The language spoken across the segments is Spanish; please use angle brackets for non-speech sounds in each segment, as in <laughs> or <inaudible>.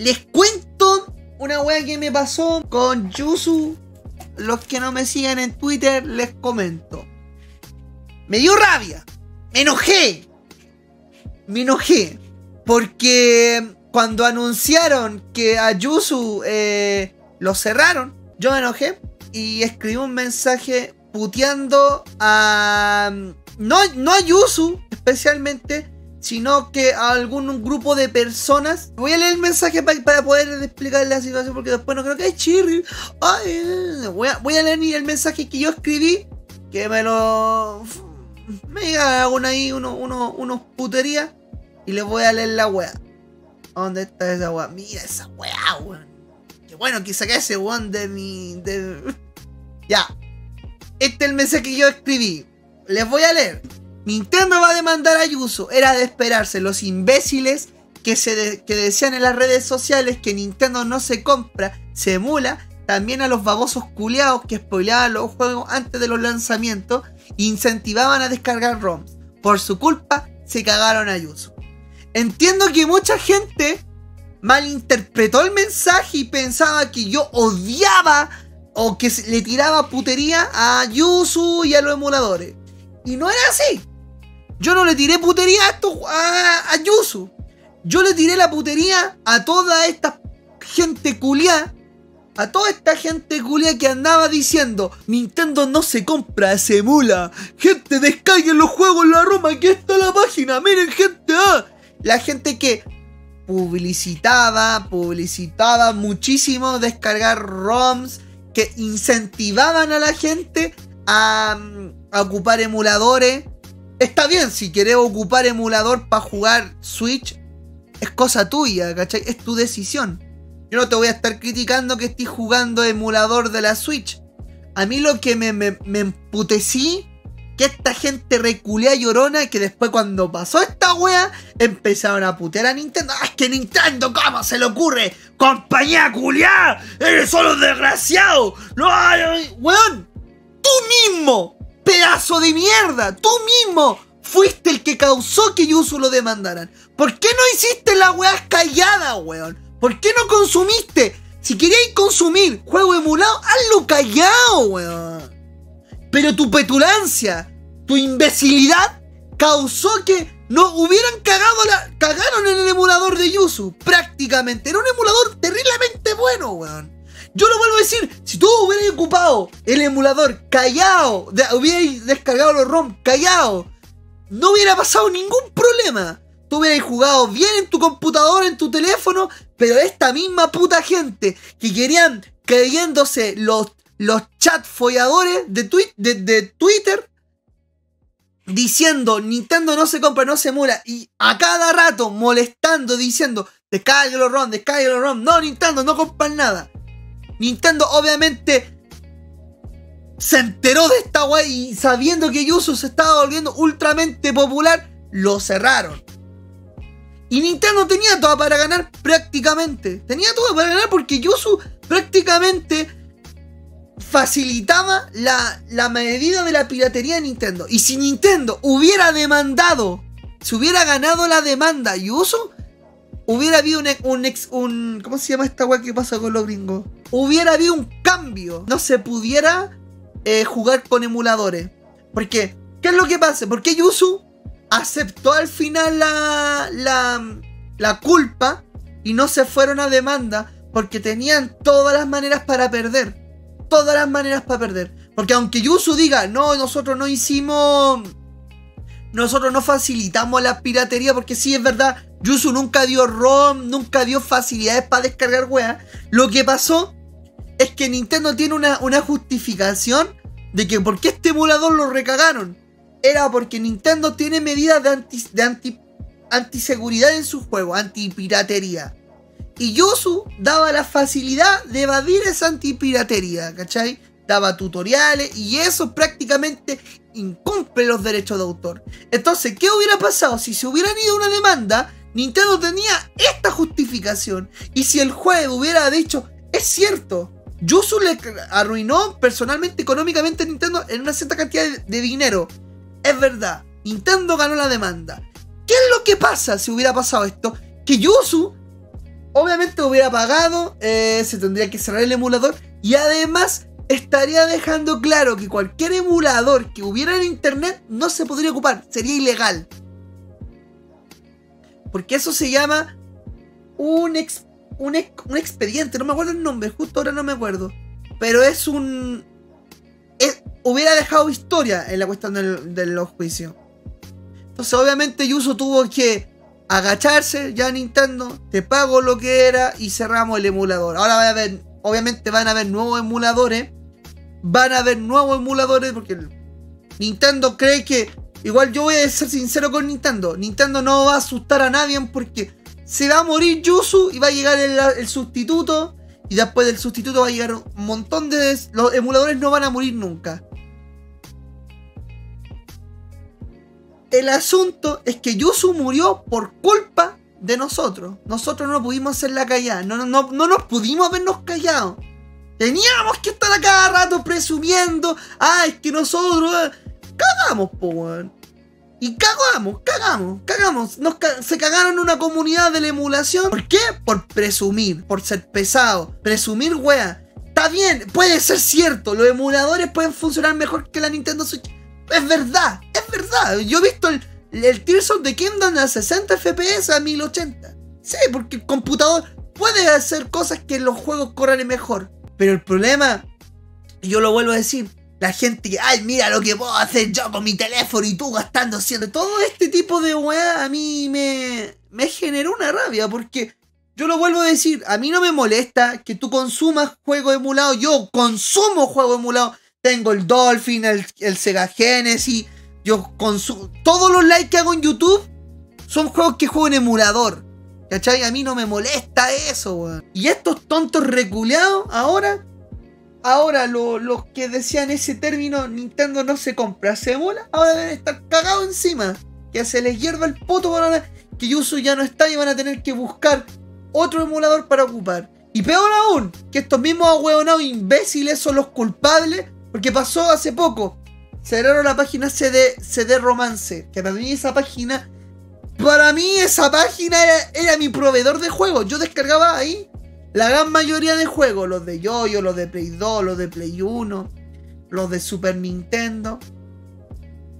Les cuento una wea que me pasó con Yuzu, Los que no me siguen en Twitter, les comento. Me dio rabia. Me enojé. Me enojé. Porque cuando anunciaron que a Yusu eh, lo cerraron, yo me enojé y escribí un mensaje puteando a. No, no a Yusu especialmente, sino que algún grupo de personas. Voy a leer el mensaje para poder explicar la situación, porque después no creo que es chirri. voy, a, leer el mensaje que yo escribí, que me lo. Me diga ahí, unos uno, puterías, y les voy a leer la wea. ¿Dónde está esa wea? Mira esa wea, weón. Que bueno, quizá que ese weón de mi. De... <laughs> Ya. Este es el mensaje que yo escribí. Les voy a leer. Nintendo va a demandar a Yuzu. Era de esperarse. Los imbéciles que, se en las redes sociales que Nintendo no se compra, se emula. También a los babosos culeados que spoileaban los juegos antes de los lanzamientos e incentivaban a descargar ROMs. Por su culpa, se cagaron a Yuzu. Entiendo que mucha gente malinterpretó el mensaje y pensaba que yo odiaba o que le tiraba putería a Yuzu y a los emuladores. Y no era así. Yo no le tiré putería a, esto, a, Yusu. Yo le tiré la putería a toda esta gente culia, A toda esta gente culia que andaba diciendo Nintendo no se compra, se emula Gente, descarguen los juegos en la Roma Aquí está la página, miren gente ah". La gente que publicitaba, publicitaba muchísimo descargar ROMs que incentivaban a la gente a ocupar emuladores, Está bien, si querés ocupar emulador para jugar Switch, es cosa tuya, ¿cachai? Es tu decisión. Yo no te voy a estar criticando que estés jugando emulador de la Switch. A mí lo que me, me, me emputecí, que esta gente reculea llorona, que después cuando pasó esta wea, empezaron a putear a Nintendo. ¡Ah, es que Nintendo, cómo se le ocurre! ¡Compañía culiada! ¡Eres solo desgraciado! ¡No, weón! ¡Tú mismo! pedazo de mierda. Tú mismo fuiste el que causó que Yusu lo demandaran. ¿Por qué no hiciste la weá callada, weón? ¿Por qué no consumiste? Si queréis consumir juego emulado, hazlo callado, weón. Pero tu petulancia, tu imbecilidad, causó que no hubieran cagado la. cagaron en el emulador de Yusu, prácticamente. Era un emulador terriblemente bueno, weón. Yo lo vuelvo a decir, si tú hubieras ocupado el emulador callado, de, hubierais descargado los ROM callado, no hubiera pasado ningún problema. Tú hubieras jugado bien en tu computador, en tu teléfono, pero esta misma puta gente que querían creyéndose los, los chat folladores de, Twitter diciendo Nintendo no se compra, no se mula, y a cada rato molestando diciendo los ROM, los ROM, no Nintendo, no compran nada. Nintendo obviamente se enteró de esta guay y sabiendo que Yuzu se estaba volviendo ultramente popular, lo cerraron. Y Nintendo tenía todo para ganar prácticamente. Tenía todo para ganar porque Yuzu prácticamente facilitaba la, la medida de la piratería de Nintendo. Y si Nintendo hubiera demandado, si hubiera ganado la demanda Yuzu, Hubiera habido un, ex. Un, ¿Cómo se llama esta weá que pasa con los gringos? Hubiera habido un cambio. No se pudiera eh, jugar con emuladores. Porque, ¿qué es lo que pasa? Porque Yusu aceptó al final la, la, la culpa y no se fueron a demanda porque tenían todas las maneras para perder. Todas las maneras para perder. Porque aunque Yusu diga, no, nosotros no hicimos nosotros no facilitamos la piratería porque si es verdad, Yusu nunca dio ROM, nunca dio facilidades para descargar weas. Lo que pasó es que Nintendo tiene una, justificación de que por qué este emulador lo recagaron. Era porque Nintendo tiene medidas de, anti, de antiseguridad en sus juegos, antipiratería. Y Yusu daba la facilidad de evadir esa antipiratería, ¿cachai? daba tutoriales y eso prácticamente incumple los derechos de autor. Entonces, ¿qué hubiera pasado si se hubiera ido una demanda? Nintendo tenía esta justificación. Y si el juez hubiera dicho, es cierto, Yusu le arruinó personalmente, económicamente a Nintendo en una cierta cantidad de, dinero. Es verdad, Nintendo ganó la demanda. ¿Qué es lo que pasa si hubiera pasado esto? Que Yusu obviamente hubiera pagado, eh, se tendría que cerrar el emulador y además estaría dejando claro que cualquier emulador que hubiera en internet no se podría ocupar, sería ilegal. Porque eso se llama un, ex, un, expediente, no me acuerdo el nombre, justo ahora no me acuerdo. Pero es un... hubiera dejado historia en la cuestión del, de los juicios. Entonces obviamente Yuso tuvo que agacharse, ya Nintendo, te pago lo que era y cerramos el emulador. Ahora va a haber, obviamente van a haber nuevos emuladores van a haber nuevos emuladores porque Nintendo cree que igual yo voy a ser sincero con Nintendo, Nintendo no va a asustar a nadie porque se va a morir Yuzu y va a llegar el, sustituto y después del sustituto va a llegar un montón de los emuladores no van a morir nunca. El asunto es que Yuzu murió por culpa de nosotros. Nosotros no pudimos hacer la callada no, no, no nos pudimos habernos callado. Teníamos que estar a cada rato presumiendo. Ah, es que nosotros. Eh, cagamos, po, weón. Y cagamos, cagamos, cagamos. Nos se cagaron una comunidad de la emulación. ¿Por qué? Por presumir, por ser pesado. Presumir, wea. Está bien, puede ser cierto. Los emuladores pueden funcionar mejor que la Nintendo Switch. Es verdad, es verdad. Yo he visto el, el Tears of the Kingdom a 60 FPS a 1080. Sí, porque el computador puede hacer cosas que los juegos corran mejor. Pero el problema, yo lo vuelvo a decir, la gente que, ay, mira lo que puedo hacer yo con mi teléfono y tú gastando haciendo. Todo este tipo de weá a mí me, generó una rabia porque yo lo vuelvo a decir, a mí no me molesta que tú consumas juego emulado. Yo consumo juego emulado. Tengo el Dolphin, el, el Sega Genesis. Yo consumo. Todos los likes que hago en YouTube son juegos que juego en emulador. ¿Cachai? A mí no me molesta eso, weón. Y estos tontos reculeados ahora, ahora los que decían ese término, Nintendo no se compra, se emula... ahora deben estar cagados encima. Que se les hierva el puto ahora... que Yusu ya no está y van a tener que buscar otro emulador para ocupar. Y peor aún, que estos mismos ahueonados imbéciles son los culpables, porque pasó hace poco. Cerraron la página CD, CD Romance, que para mí esa página para mí esa página era, mi proveedor de juegos. Yo descargaba ahí la gran mayoría de juegos. Los de Yoyo, los de Play 2, los de Play 1, los de Super Nintendo.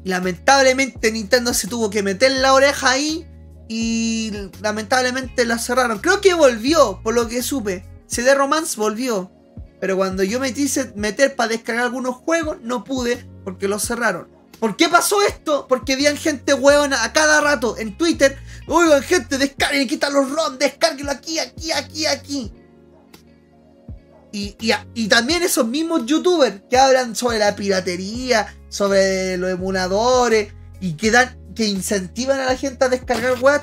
Lamentablemente Nintendo se tuvo que meter la oreja ahí y lamentablemente la cerraron. Creo que volvió, por lo que supe. CD Romance volvió. Pero cuando yo me quise meter para descargar algunos juegos, no pude porque los cerraron. ¿Por qué pasó esto? Porque habían gente hueona a cada rato en Twitter. Oigan, gente, descarguen, quitan los ROM, descárguenlo aquí, aquí, aquí, aquí. Y, y, y, también esos mismos youtubers que hablan sobre la piratería, sobre los emuladores y que dan que incentivan a la gente a descargar Watt.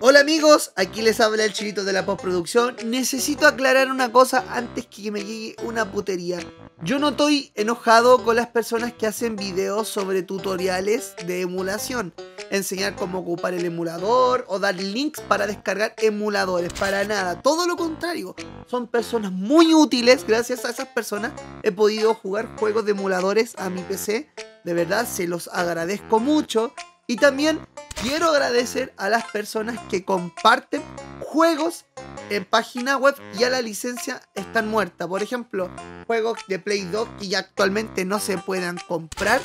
Hola amigos, aquí les habla el chilito de la postproducción. Necesito aclarar una cosa antes que me llegue una putería. Yo no estoy enojado con las personas que hacen videos sobre tutoriales de emulación. Enseñar cómo ocupar el emulador o dar links para descargar emuladores. Para nada, todo lo contrario. Son personas muy útiles. Gracias a esas personas he podido jugar juegos de emuladores a mi PC. De verdad, se los agradezco mucho. Y también quiero agradecer a las personas que comparten juegos en página web Y ya la licencia está muerta. Por ejemplo, juegos de Play Doh que ya actualmente no se puedan comprar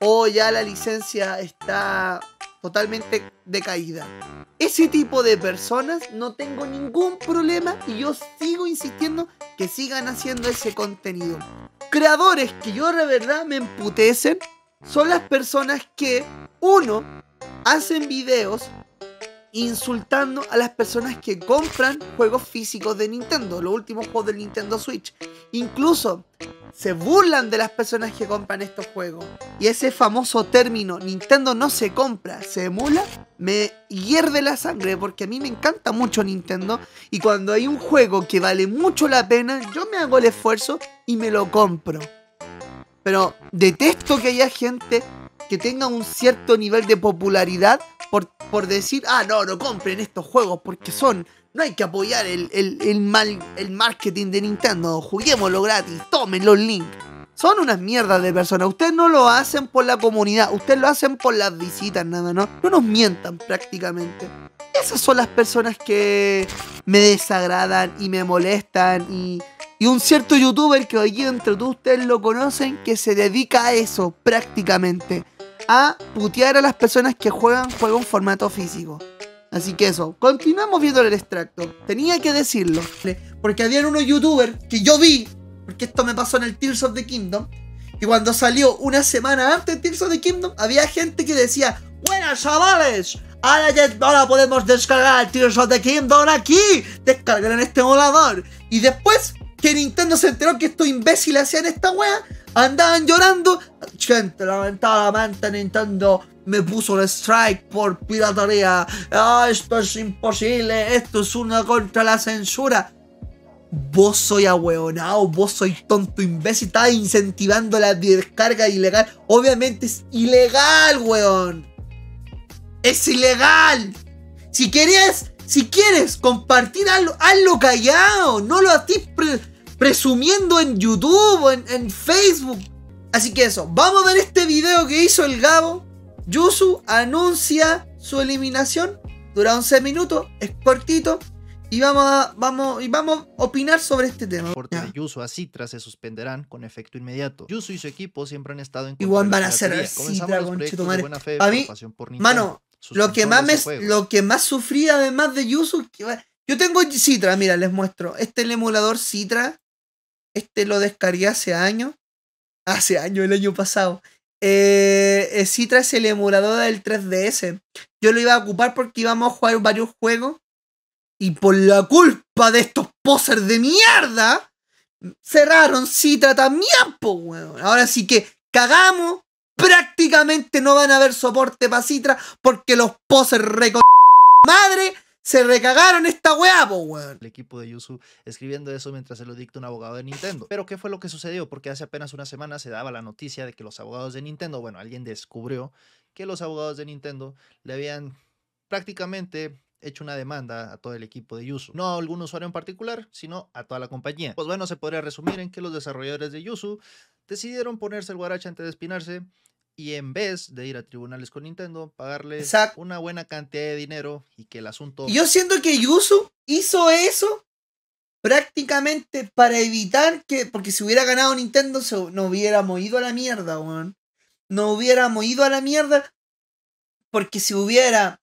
o ya la licencia está totalmente decaída. Ese tipo de personas no tengo ningún problema y yo sigo insistiendo que sigan haciendo ese contenido. Creadores que yo de verdad me emputecen son las personas que, uno, hacen videos insultando a las personas que compran juegos físicos de Nintendo, los últimos juegos del Nintendo Switch. Incluso se burlan de las personas que compran estos juegos. Y ese famoso término, Nintendo no se compra, se emula, me hierve la sangre porque a mí me encanta mucho Nintendo. Y cuando hay un juego que vale mucho la pena, yo me hago el esfuerzo y me lo compro. Pero detesto que haya gente que tenga un cierto nivel de popularidad por, decir, ah, no, no compren estos juegos porque son. No hay que apoyar el, mal, el marketing de Nintendo. Juguémoslo gratis, tomen los links. Son unas mierdas de personas. Ustedes no lo hacen por la comunidad, ustedes lo hacen por las visitas nada, ¿no? No nos mientan prácticamente. Esas son las personas que me desagradan y me molestan y... Y un cierto youtuber que hoy entre todos ustedes lo conocen que se dedica a eso prácticamente. A putear a las personas que juegan juego en formato físico. Así que eso, continuamos viendo el extracto. Tenía que decirlo. Porque había unos youtubers que yo vi porque esto me pasó en el Tears of the Kingdom. Y cuando salió una semana antes de Tears of the Kingdom, había gente que decía, ¡Buenas chavales! Ahora ya ahora podemos descargar Tears of the Kingdom aquí. Descargar en este volador. Y después que Nintendo se enteró que estos imbéciles hacían esta wea, andaban llorando. Gente, lamentablemente Nintendo me puso el strike por piratería. Ah, esto es imposible. Esto es una contra la censura vos soy ahueonado, vos soy tonto imbécil, estás incentivando la descarga ilegal. Obviamente es ilegal, weón. Es ilegal. Si querés, si quieres compartir algo, hazlo callado. No lo estés presumiendo en YouTube o en, en, Facebook. Así que eso, vamos a ver este video que hizo el Gabo. Yusu anuncia su eliminación. Dura 11 minutos, es cortito. Y vamos a, vamos, y vamos opinar sobre este tema. Por a Citra se suspenderán con efecto inmediato. Yusu y su equipo siempre han estado en Igual van a ser a Citra, Madre. A mí, mano, lo que, más lo que más sufrí además de Yusu, Yo tengo Citra, mira, les muestro. Este es el emulador Citra. Este lo descargué hace años. Hace año, el año pasado. Eh, eh, Citra es el emulador del 3DS. Yo lo iba a ocupar porque íbamos a jugar varios juegos y por la culpa de estos posers de mierda, cerraron Citra también, po, weón. Ahora sí que cagamos. Prácticamente no van a haber soporte para Citra porque los posers Madre, se recagaron esta weá, po, weón. El equipo de Yusu escribiendo eso mientras se lo dicta un abogado de Nintendo. Pero, ¿qué fue lo que sucedió? Porque hace apenas una semana se daba la noticia de que los abogados de Nintendo, bueno, alguien descubrió que los abogados de Nintendo le habían prácticamente hecho una demanda a todo el equipo de Yuzu. No a algún usuario en particular, sino a toda la compañía. Pues bueno, se podría resumir en que los desarrolladores de Yuzu decidieron ponerse el guaracha antes de espinarse y en vez de ir a tribunales con Nintendo, pagarle una buena cantidad de dinero y que el asunto... Yo siento que Yuzu hizo eso prácticamente para evitar que, porque si hubiera ganado Nintendo, Se no hubiéramos ido a la mierda, weón. No hubiera ido a la mierda, porque si hubiera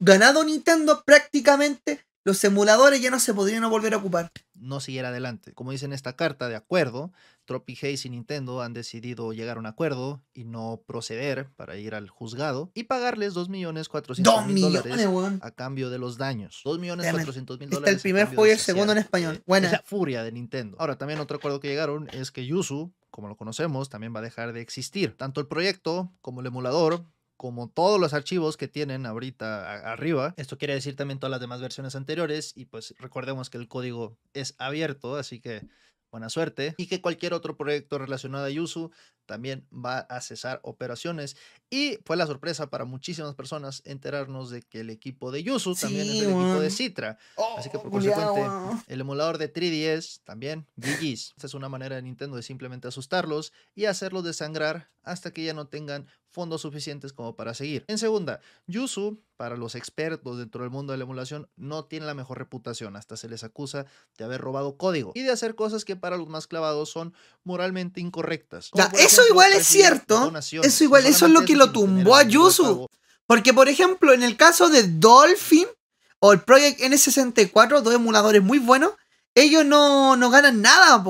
ganado Nintendo, prácticamente los emuladores ya no se podrían volver a ocupar. No siguiera adelante. Como dice en esta carta de acuerdo, Tropi Hayes y Nintendo han decidido llegar a un acuerdo y no proceder para ir al juzgado y pagarles 2.400.000 dólares a cambio de los daños. 2.400.000 dólares. el primer juego y el segundo en español. Eh, bueno. la furia de Nintendo. Ahora, también otro acuerdo que llegaron es que Yuzu, como lo conocemos, también va a dejar de existir. Tanto el proyecto como el emulador como todos los archivos que tienen ahorita arriba. Esto quiere decir también todas las demás versiones anteriores y pues recordemos que el código es abierto, así que buena suerte. Y que cualquier otro proyecto relacionado a Yuzu también va a cesar operaciones. Y fue la sorpresa para muchísimas personas enterarnos de que el equipo de Yuzu también es el equipo de Citra. Así que oh, por consecuente, el emulador de 3DS también, GG's. Esta es una manera de Nintendo de simplemente asustarlos y hacerlos desangrar hasta que ya no tengan fondos suficientes como para seguir. En segunda, Yuzu, para los expertos dentro del mundo de la emulación, no tiene la mejor reputación. Hasta se les acusa de haber robado código y de hacer cosas que para los más clavados son moralmente incorrectas. eso igual es cierto. Eso igual, eso es lo que lo tumbó a Yuzu. Porque, por ejemplo, en el caso de Dolphin o el Project N64, dos emuladores muy buenos, ellos no, no ganan nada,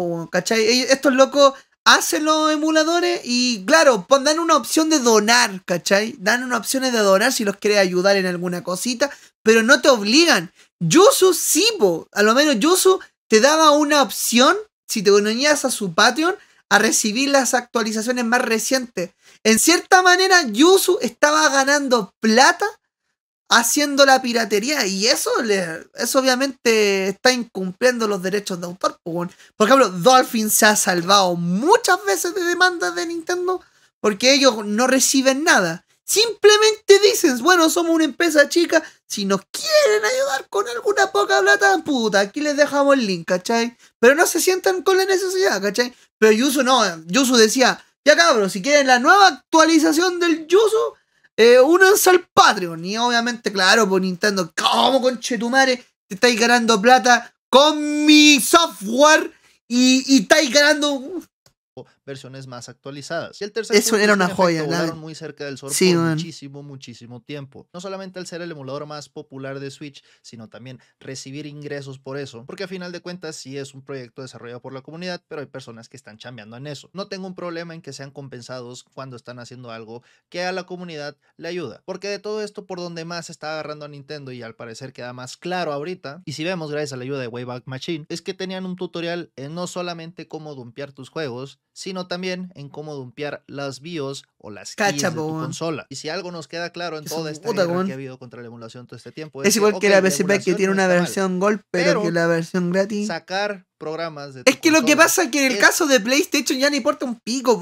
estos locos hacen los emuladores y, claro, dan una opción de donar, ¿cachai? Dan una opción de donar si los quiere ayudar en alguna cosita, pero no te obligan. Yusu sí, a lo menos Yusu te daba una opción, si te unías a su Patreon, a recibir las actualizaciones más recientes. En cierta manera, Yusu estaba ganando plata haciendo la piratería y eso, le, eso obviamente está incumpliendo los derechos de autor. Por ejemplo, Dolphin se ha salvado muchas veces de demandas de Nintendo porque ellos no reciben nada. Simplemente dices, bueno, somos una empresa chica, si nos quieren ayudar con alguna poca plata, puta, aquí les dejamos el link, ¿cachai? Pero no se sientan con la necesidad, ¿cachai? Pero Yusu no, Yusu decía, ya cabrón, si quieren la nueva actualización del Yusu, eh, únanse al Patreon. Y obviamente, claro, por pues Nintendo, ¿cómo conchetumare? Te estáis ganando plata con mi software y, y estáis ganando versiones más actualizadas. Y el tercer Eso era una joya. La... muy cerca del Sol sí, muchísimo, muchísimo tiempo. No solamente al ser el emulador más popular de Switch, sino también recibir ingresos por eso, porque a final de cuentas sí es un proyecto desarrollado por la comunidad, pero hay personas que están chambeando en eso. No tengo un problema en que sean compensados cuando están haciendo algo que a la comunidad le ayuda, porque de todo esto por donde más está agarrando a Nintendo y al parecer queda más claro ahorita, y si vemos gracias a la ayuda de Wayback Machine, es que tenían un tutorial en no solamente cómo dumpear tus juegos, sino también en cómo dumpear las BIOS o las keys de tu consola. Y si algo nos queda claro en todo toda esta que ha habido contra la emulación todo este tiempo, es, igual que, la PCP que tiene una versión Gold, pero, que la versión gratis. Sacar programas es que lo que pasa es que en el caso de PlayStation ya no importa un pico,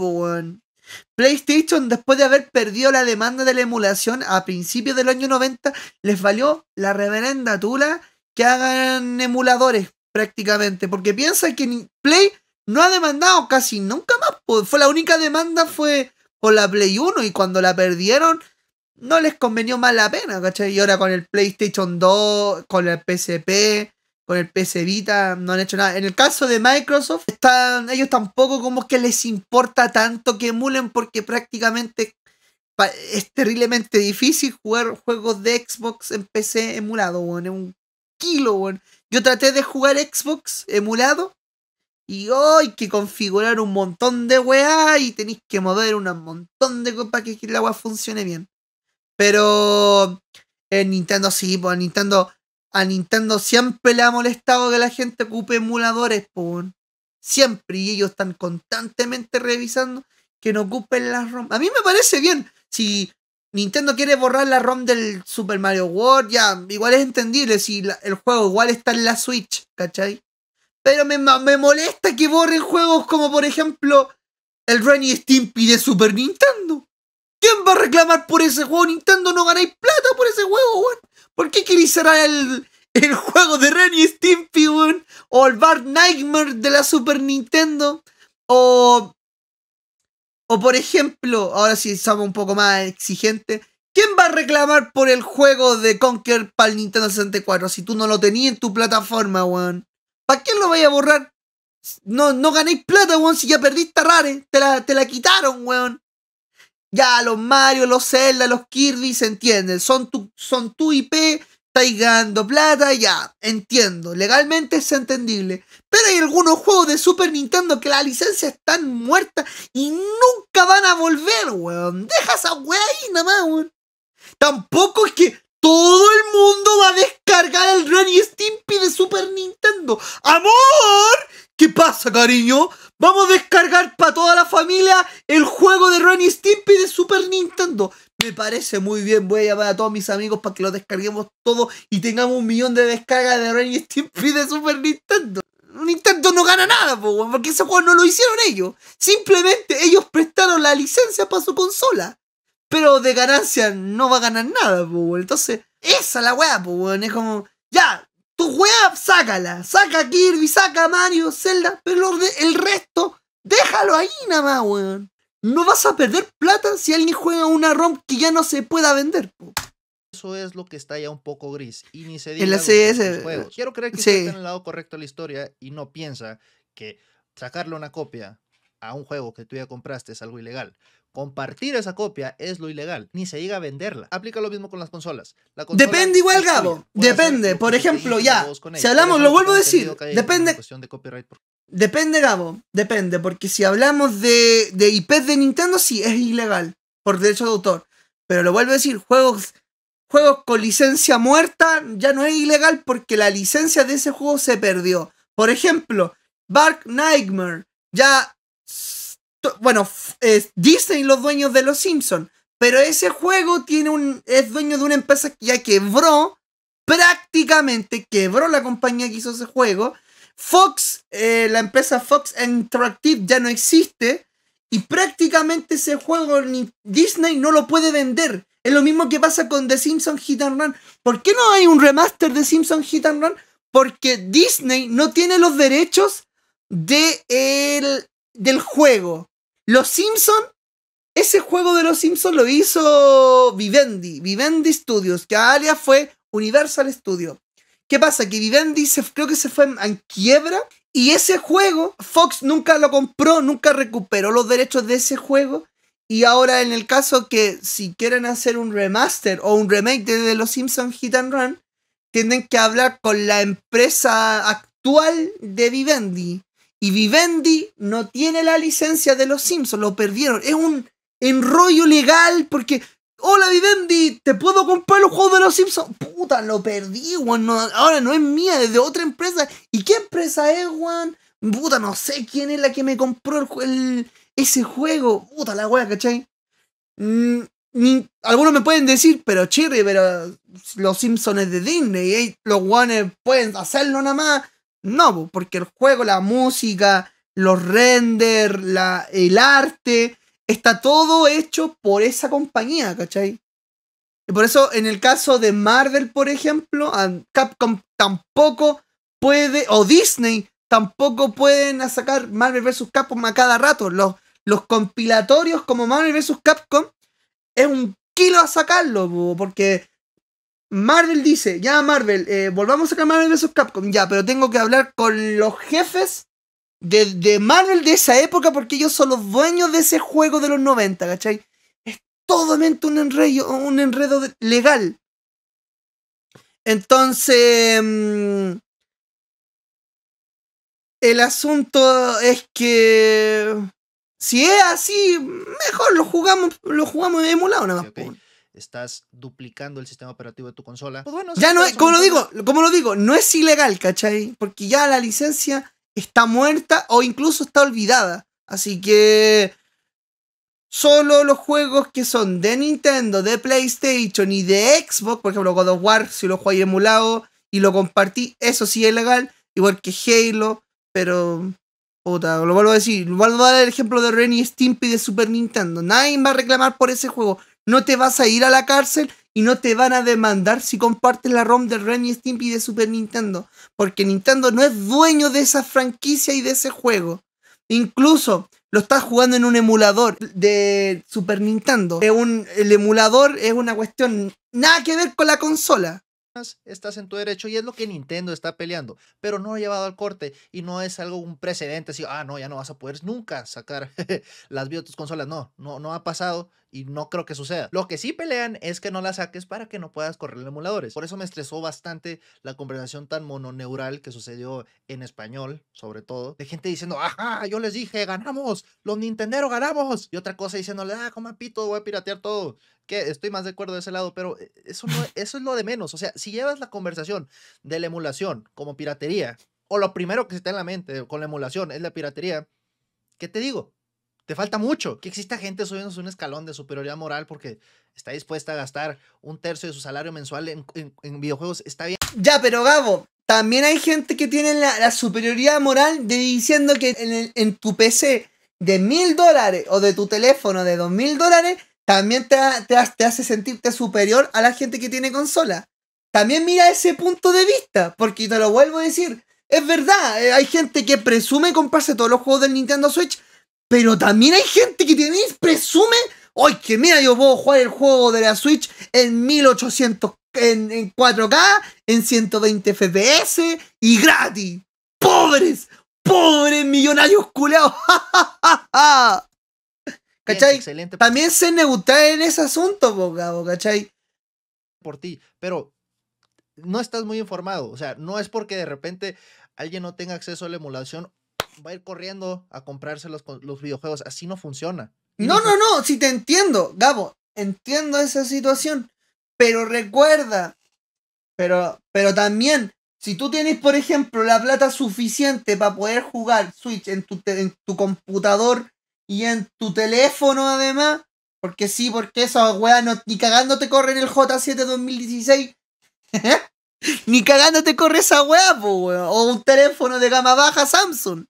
PlayStation, después de haber perdido la demanda de la emulación a principios del año 90, les valió la reverenda tula que hagan emuladores prácticamente, porque piensa que Play no ha demandado casi nunca más. Pues, fue la única demanda fue por la Play 1 y cuando la perdieron no les convenió más la pena, Y ahora con el PlayStation 2, con el PSP, con el PC Vita, no han hecho nada. En el caso de Microsoft, están, ellos tampoco como que les importa tanto que emulen porque prácticamente es terriblemente difícil jugar juegos de Xbox en PC emulado, weón. Es un kilo, weón. Yo traté de jugar Xbox emulado y hoy que configurar un montón de weá y tenéis que mover un montón de cosas para que la agua funcione bien. Pero en Nintendo sí, pues Nintendo, a Nintendo siempre le ha molestado que la gente ocupe emuladores, Siempre, y ellos están constantemente revisando que no ocupen las ROM. A mí me parece bien. Si Nintendo quiere borrar la ROM del Super Mario World, ya, igual es entendible. Si el juego igual está en la Switch, ¿cachai? Pero me, molesta que borren juegos como, por ejemplo, el Renny Stimpy de Super Nintendo. ¿Quién va a reclamar por ese juego? Nintendo no ganáis plata por ese juego, weón. ¿Por qué queréis cerrar el, el juego de Renny Stimpy, weón? O el Bart Nightmare de la Super Nintendo. O. O por ejemplo, ahora sí somos un poco más exigentes. ¿Quién va a reclamar por el juego de Conker para el Nintendo 64 si tú no lo tenías en tu plataforma, weón? ¿Para quién lo vais a borrar? No, no ganéis plata, weón, si ya perdiste a Rare. Te la, quitaron, weón. Ya, los Mario, los Zelda, los Kirby, se entienden. Son tu, son IP, estáis ganando plata, ya. Entiendo. Legalmente es entendible. Pero hay algunos juegos de Super Nintendo que la licencia están muerta y nunca van a volver, weón. Deja esa weá ahí nada más, weón. Tampoco es que todo el mundo va a descargar el Run y Stimpy de Super Nintendo ¡Amor! ¿Qué pasa, cariño? Vamos a descargar para toda la familia el juego de Ronnie Stimpy de Super Nintendo. Me parece muy bien. Voy a llamar a todos mis amigos para que lo descarguemos todo y tengamos un millón de descargas de Ronnie Stimpy de Super Nintendo. Nintendo no gana nada, porque ese juego no lo hicieron ellos. Simplemente ellos prestaron la licencia para su consola. Pero de ganancia no va a ganar nada, entonces, esa es la weá, es como, ya, tu weá, sácala. Saca Kirby, saca Mario, Zelda, pero el resto, déjalo ahí nada más, weón. No vas a perder plata si alguien juega una ROM que ya no se pueda vender. Eso es lo que está ya un poco gris. Y ni se diga los juegos. Quiero creer que tú está en el lado correcto de la historia y no piensa que sacarle una copia a un juego que tú ya compraste es algo ilegal. Compartir esa copia es lo ilegal, ni se llega a venderla. Aplica lo mismo con las consolas. depende igual, Gabo. Depende. Por ejemplo, ya. Si hablamos, lo vuelvo a decir. Depende. Depende, Gabo. Depende. Porque si hablamos de, de IP de Nintendo, sí, es ilegal. Por derecho de autor. Pero lo vuelvo a decir, juegos, juegos con licencia muerta ya no es ilegal porque la licencia de ese juego se perdió. Por ejemplo, Bark Nightmare. Ya bueno, Disney los dueños de los Simpsons. Pero ese juego tiene un, es dueño de una empresa que ya quebró. Prácticamente quebró la compañía que hizo ese juego. Fox, eh, la empresa Fox Interactive ya no existe. Y prácticamente ese juego ni Disney no lo puede vender. Es lo mismo que pasa con The Simpsons Hit and Run. ¿Por qué no hay un remaster de Simpsons Hit and Run? Porque Disney no tiene los derechos de del juego. Los Simpson, ese juego de Los Simpson lo hizo Vivendi, Vivendi Studios, que alias fue Universal Studios. ¿Qué pasa? Que Vivendi se, creo que se fue en, quiebra y ese juego Fox nunca lo compró, nunca recuperó los derechos de ese juego. Y ahora en el caso que si quieren hacer un remaster o un remake de, de Los Simpsons Hit and Run, tienen que hablar con la empresa actual de Vivendi. Y Vivendi no tiene la licencia de los Simpsons, lo perdieron. Es un enrollo legal porque. Hola Vivendi, ¿te puedo comprar el juego de los Simpsons? Puta, lo perdí, Juan. ahora no es mía, es de otra empresa. ¿Y qué empresa es, Juan? Puta, no sé quién es la que me compró ese juego. Puta la weá, ¿cachai? Mm, algunos me pueden decir, pero chirri, pero los Simpsons es de Disney. Los Juanes pueden hacerlo nada más. No, porque el juego, la música, los la el arte, está todo hecho por esa compañía, ¿cachai? Y por eso, en el caso de Marvel, por ejemplo, Capcom tampoco puede, o Disney tampoco pueden sacar Marvel vs. Capcom a cada rato. Los, los compilatorios como Marvel vs. Capcom es un kilo a sacarlo, porque Marvel dice, ya Marvel, eh, volvamos a Marvel vs. Capcom, ya, pero tengo que hablar con los jefes de, de, Marvel de esa época porque ellos son los dueños de ese juego de los 90, ¿cachai? Es totalmente un enredo, un enredo legal. Entonces... Mm, el asunto es que si es así, mejor lo jugamos, lo jugamos emulado nada más estás duplicando el sistema operativo de tu consola. Pues ya no como lo digo, como lo digo, no es ilegal, ¿cachai? Porque ya la licencia está muerta o incluso está olvidada. Así que solo los juegos que son de Nintendo, de PlayStation y de Xbox, por ejemplo, God of War, si lo jugué emulado y lo compartí, eso sí es legal, igual que Halo, pero puta, lo vuelvo a decir, vuelvo a dar el ejemplo de Renny Stimpy de Super Nintendo. Nadie va a reclamar por ese juego. No te vas a ir a la cárcel y no te van a demandar si compartes la ROM de Ren y de Super Nintendo. Porque Nintendo no es dueño de esa franquicia y de ese juego. Incluso lo estás jugando en un emulador de Super Nintendo. el emulador es una cuestión nada que ver con la consola. Estás en tu derecho y es lo que Nintendo está peleando, pero no ha llevado al corte y no es algo un precedente, así, ah, no, ya no vas a poder nunca sacar <laughs> las vidas de tus consolas. No, no, no ha pasado y no creo que suceda. Lo que sí pelean es que no la saques para que no puedas correr emuladores. Por eso me estresó bastante la conversación tan mononeural que sucedió en español, sobre todo, de gente diciendo, ajá, yo les dije, ganamos, los Nintendo ganamos. Y otra cosa diciéndole, ah, como apito, voy a piratear todo. Que estoy más de acuerdo de ese lado, pero eh, eso, <laughs> eso es lo de menos. O sea, si llevas la conversación de la emulación como piratería, o lo primero que se está en la mente con la emulación es la piratería, ¿qué te digo? te falta mucho. Que exista gente subiéndose un escalón de superioridad moral porque está dispuesta a gastar un tercio de su salario mensual en, videojuegos, está bien. Ya, pero Gabo, también hay gente que tiene la, superioridad moral de diciendo que en, tu PC de mil dólares o de tu teléfono de dos mil dólares también te, te, hace sentirte superior a la gente que tiene consola. También mira ese punto de vista, porque te lo vuelvo a decir. Es verdad, eh, hay gente que presume comprarse todos los juegos del Nintendo Switch pero también hay gente que tiene presume, ¡Ay, que mira, yo puedo jugar el juego de la Switch en 1800, en, 4K, en 120 FPS y gratis. ¡Pobres! ¡Pobres millonarios culeados! <laughs> ¿Cachai? Excelente. También se neutral en ese asunto, abogado, ¿cachai? Por ti, pero no estás muy informado. O sea, no es porque de repente alguien no tenga acceso a la emulación va a ir corriendo a comprarse los, los videojuegos. Así no funciona. No, no, no, si te entiendo, Gabo, entiendo esa situación, pero recuerda, pero, pero también, si tú tienes, por ejemplo, la plata suficiente para poder jugar Switch en tu, en tu computador y en tu teléfono además, porque sí, porque esa weá ni cagando te corren el J7 2016, <laughs> ni cagando te corre esa weá, o un teléfono de gama baja Samsung.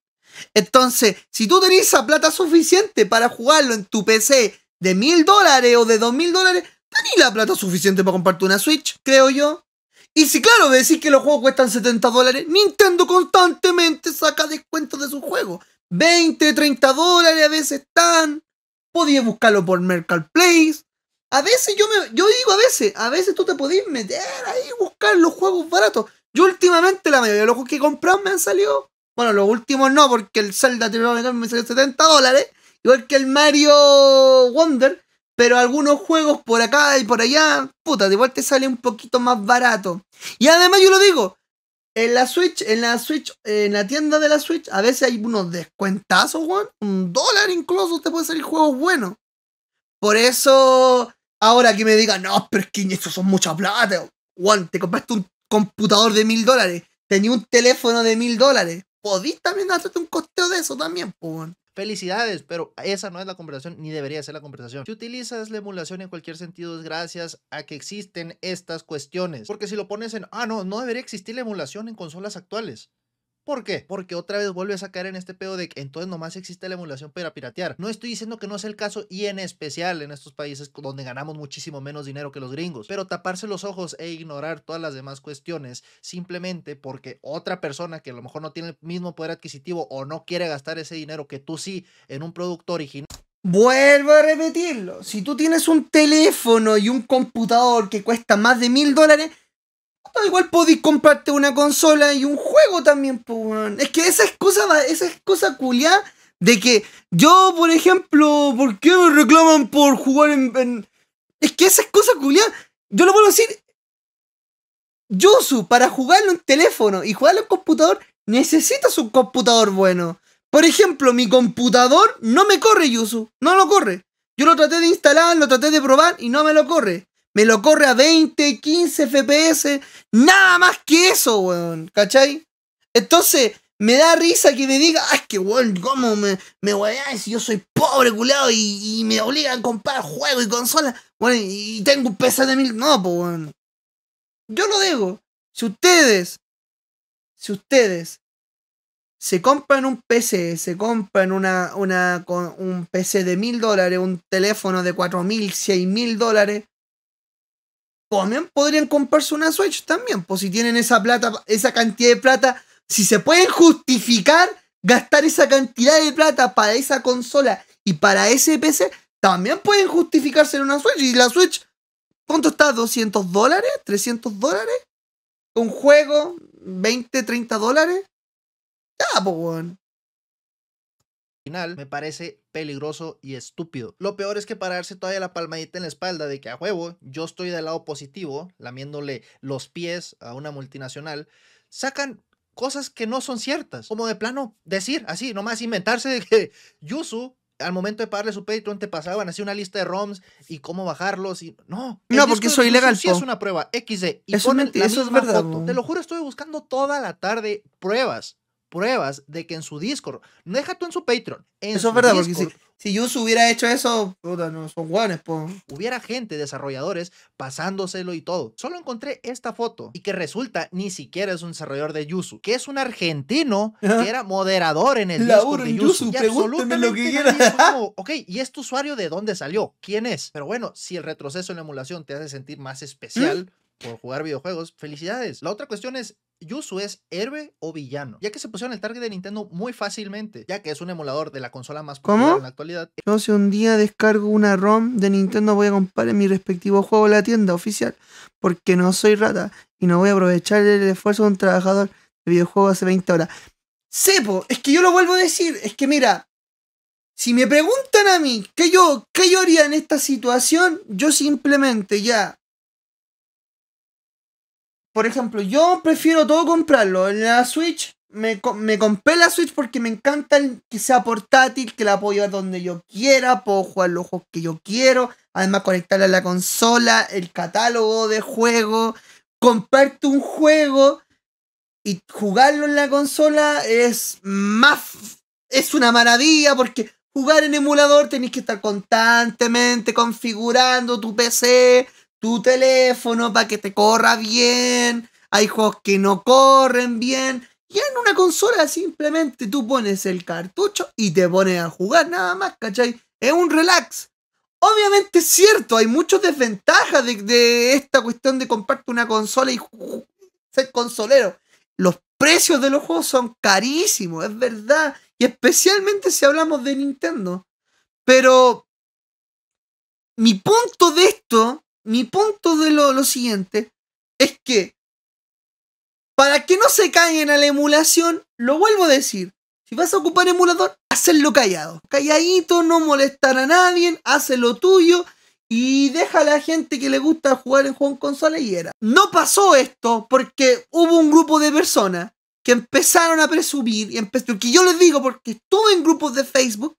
Entonces, si tú tenés la plata suficiente para jugarlo en tu PC de mil dólares o de dos mil dólares, tenés la plata suficiente para comprarte una Switch, creo yo. Y si claro, decís que los juegos cuestan 70 dólares, Nintendo constantemente saca descuentos de sus juegos. 20, 30 dólares a veces están. Podías buscarlo por Mercado Place. A veces yo me, yo digo a veces, a veces tú te podías meter ahí y buscar los juegos baratos. Yo últimamente la mayoría de los juegos que he comprado me han salido bueno, los últimos no, porque el Zelda me salió 70 dólares, igual que el Mario Wonder, pero algunos juegos por acá y por allá, puta, igual te sale un poquito más barato. Y además yo lo digo, en la Switch, en la Switch, en la tienda de la Switch, a veces hay unos descuentazos, Juan. Un dólar incluso te puede salir juegos buenos. Por eso, ahora que me digan, no, pero es que estos son mucha plata, Juan. Te compraste un computador de mil dólares. Tenía un teléfono de mil dólares podís también hacerte un costeo de eso también, Felicidades, pero esa no es la conversación ni debería ser la conversación. Si utilizas la emulación en cualquier sentido es gracias a que existen estas cuestiones. Porque si lo pones en, ah, no, no debería existir la emulación en consolas actuales. ¿Por qué? Porque otra vez vuelves a caer en este pedo de que entonces nomás existe la emulación para piratear. No estoy diciendo que no es el caso y en especial en estos países donde ganamos muchísimo menos dinero que los gringos, pero taparse los ojos e ignorar todas las demás cuestiones simplemente porque otra persona que a lo mejor no tiene el mismo poder adquisitivo o no quiere gastar ese dinero que tú sí en un producto original. Vuelvo a repetirlo, si tú tienes un teléfono y un computador que cuesta más de mil dólares, igual podéis comprarte una consola y un juego también, Es que esa excusa cosa, esa es de que yo, por ejemplo, ¿por qué me reclaman por jugar en. Es que esa excusa cosa Yo lo puedo decir. Yusu para jugar en teléfono y jugar en computador, necesitas un computador bueno. Por ejemplo, mi computador no me corre Yusu, no lo corre. Yo lo traté de instalar, lo traté de probar y no me lo corre me lo corre a 20, 15 FPS, nada más que eso, weón, ¿cachai? Entonces, me da risa que me diga, es que weón, ¿cómo me, me si yo soy pobre, culado y, me obligan a comprar juegos y consolas, bueno, y, tengo un PC de mil. No, pues, weón. Yo lo digo. Si ustedes, si ustedes se compran un PC, se compran una, una, un PC de mil dólares, un teléfono de cuatro mil, seis mil dólares, también podrían comprarse una Switch también. por pues, si tienen esa plata, esa cantidad de plata, si se pueden justificar gastar esa cantidad de plata para esa consola y para ese PC, también pueden justificarse en una Switch. Y la Switch, ¿cuánto está? ¿200 dólares? ¿300 dólares? ¿Un juego? ¿20, 30 dólares? Ya, pues, bueno me parece peligroso y estúpido. Lo peor es que pararse todavía la palmadita en la espalda de que a huevo yo estoy del lado positivo, lamiéndole los pies a una multinacional, sacan cosas que no son ciertas. Como de plano decir así, nomás inventarse de que Yusu al momento de pagarle su Patreon te pasaban así una lista de ROMs y cómo bajarlos y no. No, porque soy ilegal. Sí es una prueba XD eso es verdad, Te lo juro, estuve buscando toda la tarde pruebas pruebas de que en su Discord, no deja tú en su Patreon, en eso es verdad, si, yo Yusu hubiera hecho eso, puta, no son Hubiera gente, desarrolladores, pasándoselo y todo. Solo encontré esta foto y que resulta ni siquiera es un desarrollador de Yusu, que es un argentino que era moderador en el Discord de Yusu. Yusu y absolutamente lo que quiera. <laughs> ok, ¿y este usuario de dónde salió? ¿Quién es? Pero bueno, si el retroceso en la emulación te hace sentir más especial, ¿Mm? por jugar videojuegos, felicidades. La otra cuestión es, yusu es Herbe o villano, ya que se pusieron el target de Nintendo muy fácilmente, ya que es un emulador de la consola más popular en la actualidad. Yo si un día descargo una ROM de Nintendo voy a comprar en mi respectivo juego la tienda oficial, porque no soy rata y no voy a aprovechar el esfuerzo de un trabajador de videojuegos hace 20 horas. Sepo, es que yo lo vuelvo a decir, es que mira, si me preguntan a mí que yo, qué yo haría en esta situación, yo simplemente ya por ejemplo, yo prefiero todo comprarlo en la Switch. Me, compré la Switch porque me encanta que sea portátil, que la puedo llevar donde yo quiera, puedo jugar los juegos que yo quiero, además conectarla a la consola, el catálogo de juegos, comprarte un juego y jugarlo en la consola es más es una maravilla porque jugar en emulador tenés que estar constantemente configurando tu PC, tu teléfono para que te corra bien. Hay juegos que no corren bien. Y en una consola simplemente tú pones el cartucho y te pones a jugar nada más, ¿cachai? Es un relax. Obviamente es cierto, hay muchas desventajas de, esta cuestión de comprarte una consola y ser consolero. Los precios de los juegos son carísimos, es verdad. Y especialmente si hablamos de Nintendo. Pero mi punto de esto mi punto de lo, siguiente es que para que no se caigan a la emulación, lo vuelvo a decir. Si vas a ocupar emulador, hazlo callado. Calladito, no molestar a nadie, haz lo tuyo y deja a la gente que le gusta jugar en Juan consola y era. No pasó esto porque hubo un grupo de personas que empezaron a presumir, y que yo les digo porque estuve en grupos de Facebook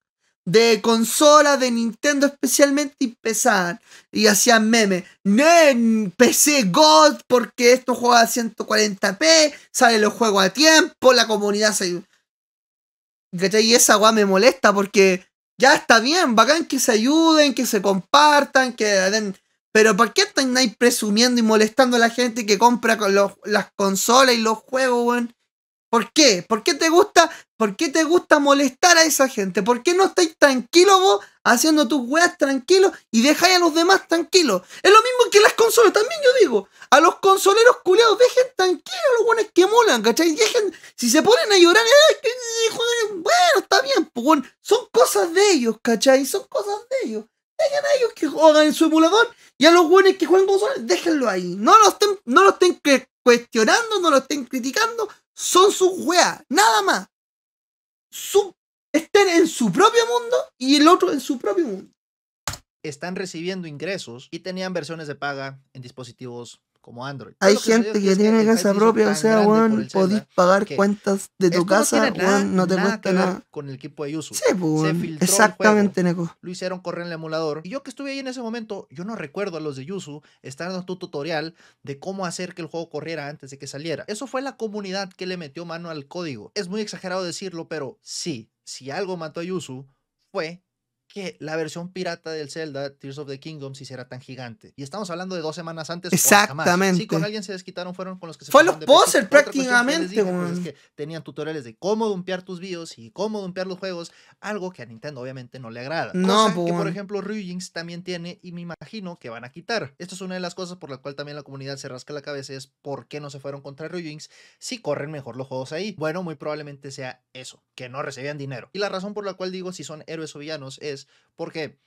de consolas de Nintendo especialmente y y hacían meme Nen, PC Gold porque esto juega a 140p, sale los juegos a tiempo, la comunidad se. Y esa agua me molesta porque ya está bien, bacán que se ayuden, que se compartan, que den. Pero ¿por qué están ahí presumiendo y molestando a la gente que compra con los, las consolas y los juegos, weón? ¿Por qué? ¿Por qué te gusta ¿Por qué te gusta molestar a esa gente? ¿Por qué no estáis tranquilo vos haciendo tus weas tranquilos y dejáis a los demás tranquilos? Es lo mismo que las consolas, también yo digo. A los consoleros culiados, dejen tranquilos a los buenos que molan, ¿cachai? Dejen, si se ponen a llorar, bueno, está bien, pues, son cosas de ellos, ¿cachai? Son cosas de ellos. Dejen a ellos que juegan en su emulador y a los buenos que juegan consolas, déjenlo ahí. No no lo estén cuestionando, no lo estén criticando. Son sus weas, nada más su, estén en su propio mundo y el otro en su propio mundo. Están recibiendo ingresos y tenían versiones de paga en dispositivos como Android. Hay gente que, tiene casa propia, o sea, weón, podés pagar cuentas de tu casa, no, no te cuesta nada. Con el equipo de Yusu Sí, pues, exactamente, Neko. Lo hicieron correr en el emulador. Y yo que estuve ahí en ese momento, yo no recuerdo a los de Yuzu estar dando tu tutorial de cómo hacer que el juego corriera antes de que saliera. Eso fue la comunidad que le metió mano al código. Es muy exagerado decirlo, pero sí, si algo mató a Yuzu fue que la versión pirata del Zelda, Tears of the Kingdom, si será tan gigante. Y estamos hablando de dos semanas antes. Exactamente. si con alguien se desquitaron, fueron con los que se Fue los posers prácticamente, pues, tenían tutoriales de cómo dumpear tus bios y cómo dumpear los juegos, algo que a Nintendo obviamente no le agrada. No, cosa que por ejemplo Ryujinx también tiene y me imagino que van a quitar. Esto es una de las cosas por la cual también la comunidad se rasca la cabeza es por qué no se fueron contra Ryujinx si corren mejor los juegos ahí. Bueno, muy probablemente sea eso, que no recibían dinero. Y la razón por la cual digo si son héroes o villanos es porque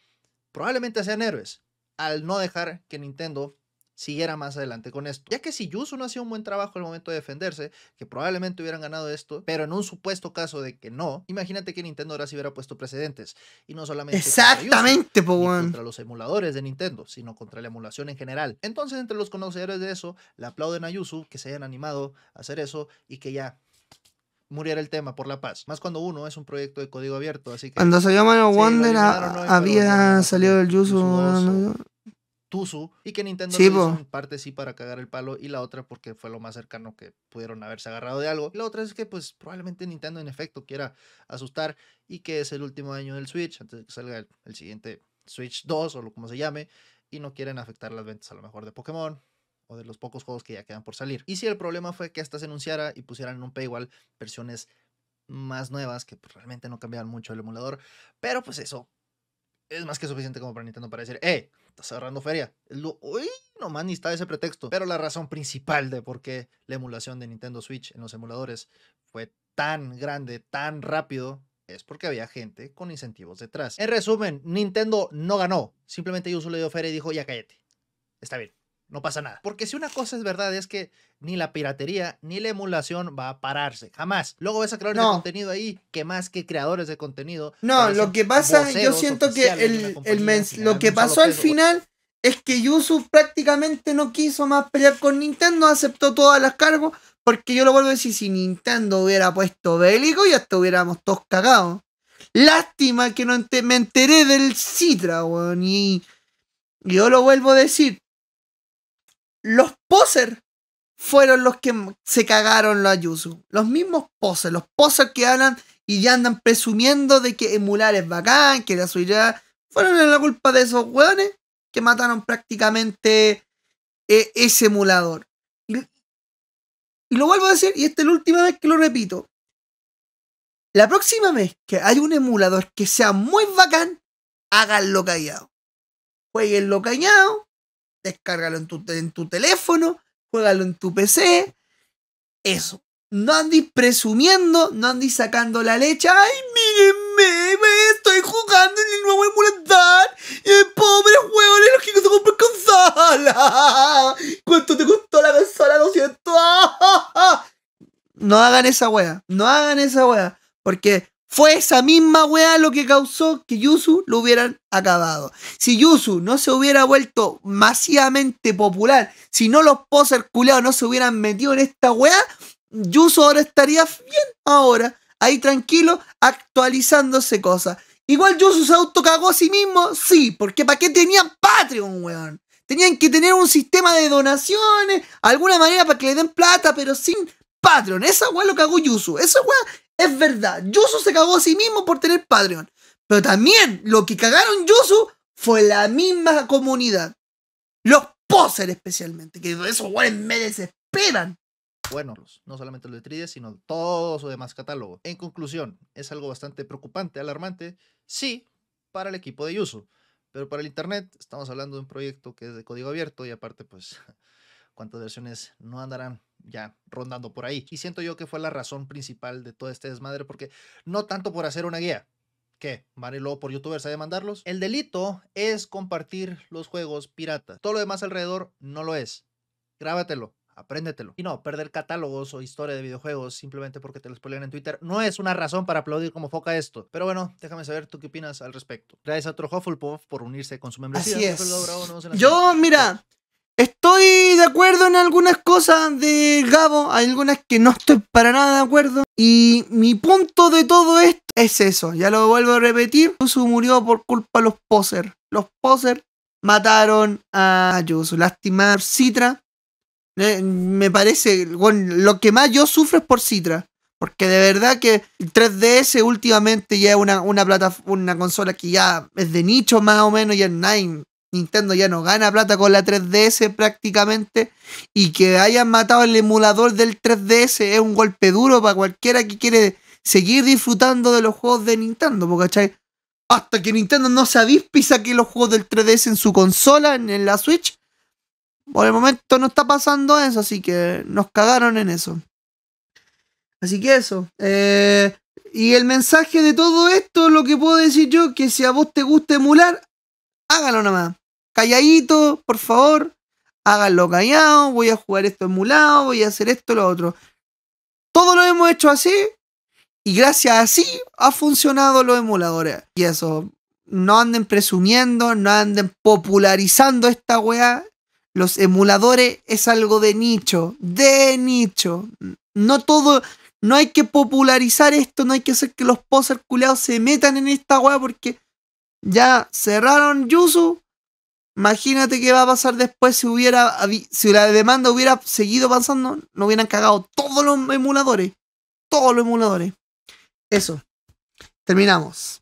probablemente sean héroes al no dejar que Nintendo siguiera más adelante con esto. Ya que si Yuzu no hacía un buen trabajo al momento de defenderse, que probablemente hubieran ganado esto, pero en un supuesto caso de que no, imagínate que Nintendo ahora sí hubiera puesto precedentes. Y no solamente contra, los emuladores de Nintendo, sino contra la emulación en general. Entonces, entre los conocedores de eso, le aplauden a Yuzu que se hayan animado a hacer eso y que ya muriera el tema por la paz. Más cuando uno es un proyecto de código abierto, así que... Cuando salió Mario Wonder había salido el Yuzu. y que Nintendo sí, hizo en parte sí para cagar el palo y la otra porque fue lo más cercano que pudieron haberse agarrado de algo. la otra es que pues probablemente Nintendo en efecto quiera asustar y que es el último año del Switch antes de que salga el, el siguiente Switch 2 o lo como se llame y no quieren afectar las ventas a lo mejor de Pokémon o de los pocos juegos que ya quedan por salir. Y si el problema fue que hasta se anunciara y pusieran en un paywall versiones más nuevas que pues, realmente no cambiaban mucho el emulador, pero pues eso es más que suficiente como para Nintendo para decir, ¡eh! Estás ahorrando feria. uy, más ni está ese pretexto. Pero la razón principal de por qué la emulación de Nintendo Switch en los emuladores fue tan grande, tan rápido, es porque había gente con incentivos detrás. En resumen, Nintendo no ganó. Simplemente Yuzu le dio feria y dijo, ya cállate. Está bien no pasa nada. Porque si una cosa es verdad es que ni la piratería ni la emulación va a pararse, jamás. Luego ves a crear contenido ahí que más que creadores de contenido. No, lo que pasa, yo siento que el, el lo que pasó al final es que Yusuf prácticamente no quiso más pelear con Nintendo, aceptó todas las cargos, porque yo lo vuelvo a decir, si Nintendo hubiera puesto bélico ya estuviéramos todos cagados. Lástima que no me enteré del Citra, weón, y yo lo vuelvo a decir, los posers fueron los que se cagaron los Yuzu. Los mismos posers, los posers que hablan y ya andan presumiendo de que emular es bacán, que la suya. Fueron la culpa de esos weones que mataron prácticamente e, ese emulador. Y, lo vuelvo a decir, y esta es la última vez que lo repito. La próxima vez que hay un emulador que sea muy bacán, háganlo callado. lo callado, descárgalo en tu, en tu teléfono, juégalo en tu PC. Eso. No andes presumiendo, no andes sacando la leche. ¡Ay, mírenme! estoy jugando en el nuevo emulador. Y el pobre juego en los que se con consola. ¿Cuánto te costó la consola? siento <laughs> No hagan esa wea. No hagan esa wea. Porque fue esa misma weá lo que causó que Yuzu lo hubieran acabado. Si Yuzu no se hubiera vuelto masivamente popular, si no los poser culeados no se hubieran metido en esta weá, Yuzu ahora estaría bien ahora, ahí tranquilo, actualizándose cosas. Igual Yuzu se cagó a sí mismo, sí, porque ¿para qué tenían Patreon, weón? Tenían que tener un sistema de donaciones, alguna manera para que le den plata, pero sin Patreon. Esa weá lo cagó Yuzu. Esa weá es verdad, Yuzu se cagó a sí mismo por tener Patreon. Pero también lo que cagaron Yuzu fue la misma comunidad. Los posers especialmente, que esos güeyes me desesperan. Bueno, no solamente los de Trides, sino todos su demás catálogo. En conclusión, es algo bastante preocupante, alarmante, sí, para el equipo de Yuzu, Pero para el Internet estamos hablando de un proyecto que es de código abierto y aparte, pues, <laughs> cuántas versiones no andarán ya rondando por ahí. Y siento yo que fue la razón principal de todo este desmadre, porque no tanto por hacer una guía, que van por youtubers a demandarlos. El delito es compartir los juegos piratas. Todo lo demás alrededor no lo es. Grábatelo. Apréndetelo. Y no, perder catálogos o historia de videojuegos simplemente porque te los spoilean en Twitter no es una razón para aplaudir como foca esto. Pero bueno, déjame saber tú qué opinas al respecto. Gracias a otro por unirse con su membresía. Así es. Yo, mira, Estoy de acuerdo en algunas cosas de Gabo, hay algunas que no estoy para nada de acuerdo. Y mi punto de todo esto es eso, ya lo vuelvo a repetir, Yusu murió por culpa de los posers. Los posers mataron a Yusu, lástima Citra. Eh, me parece, lo que más yo sufro es por Citra. Porque de verdad que el 3DS últimamente ya es una, una, plata, una consola que ya es de nicho más o menos, Y es Nine Nintendo ya no gana plata con la 3DS prácticamente. Y que hayan matado el emulador del 3DS es un golpe duro para cualquiera que quiere seguir disfrutando de los juegos de Nintendo, ¿cachai? Hasta que Nintendo no se avispe que los juegos del 3DS en su consola, en, la Switch. Por el momento no está pasando eso, así que nos cagaron en eso. Así que eso. Eh, y el mensaje de todo esto, lo que puedo decir yo, que si a vos te gusta emular, hágalo nomás calladito, por favor, háganlo callado, voy a jugar esto emulado, voy a hacer esto, lo otro. Todo lo hemos hecho así y gracias a sí ha funcionado los emuladores. Y eso, no anden presumiendo, no anden popularizando esta weá. Los emuladores es algo de nicho, de nicho. No todo, no hay que popularizar esto, no hay que hacer que los poser culeados se metan en esta weá porque ya cerraron Yuzu, Imagínate qué va a pasar después si hubiera si la demanda hubiera seguido avanzando, no hubieran cagado todos los emuladores. Todos los emuladores. Eso. Terminamos.